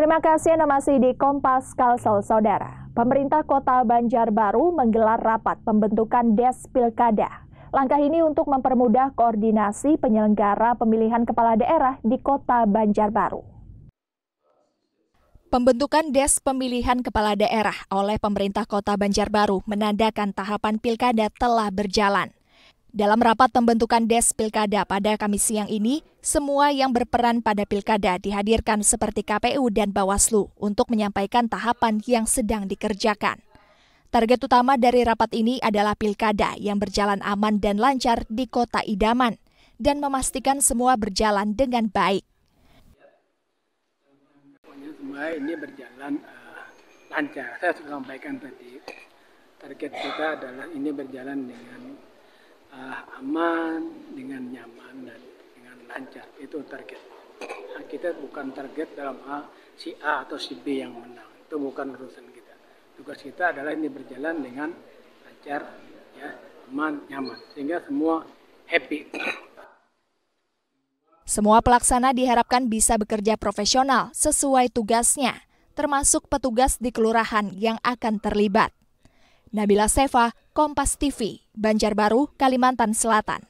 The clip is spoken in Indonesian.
Terima kasih Anda masih di Kompas Kalsel Saudara. Pemerintah Kota Banjarbaru menggelar rapat pembentukan Des Pilkada. Langkah ini untuk mempermudah koordinasi penyelenggara pemilihan kepala daerah di Kota Banjarbaru. Pembentukan Des Pemilihan Kepala Daerah oleh pemerintah Kota Banjarbaru menandakan tahapan pilkada telah berjalan. Dalam rapat pembentukan Des Pilkada pada Kamis siang ini, semua yang berperan pada pilkada dihadirkan seperti KPU dan Bawaslu untuk menyampaikan tahapan yang sedang dikerjakan. Target utama dari rapat ini adalah pilkada yang berjalan aman dan lancar di kota idaman dan memastikan semua berjalan dengan baik. Semua ini berjalan uh, lancar. Saya sudah sampaikan tadi target kita adalah ini berjalan dengan aman, dengan nyaman, dan dengan lancar. Itu target. Nah, kita bukan target dalam hal si A atau si B yang menang. Itu bukan urusan kita. Tugas kita adalah ini berjalan dengan lancar, ya, aman, nyaman. Sehingga semua happy. Semua pelaksana diharapkan bisa bekerja profesional sesuai tugasnya, termasuk petugas di kelurahan yang akan terlibat. Nabila Seva, Kompas TV, Banjarbaru, Kalimantan Selatan.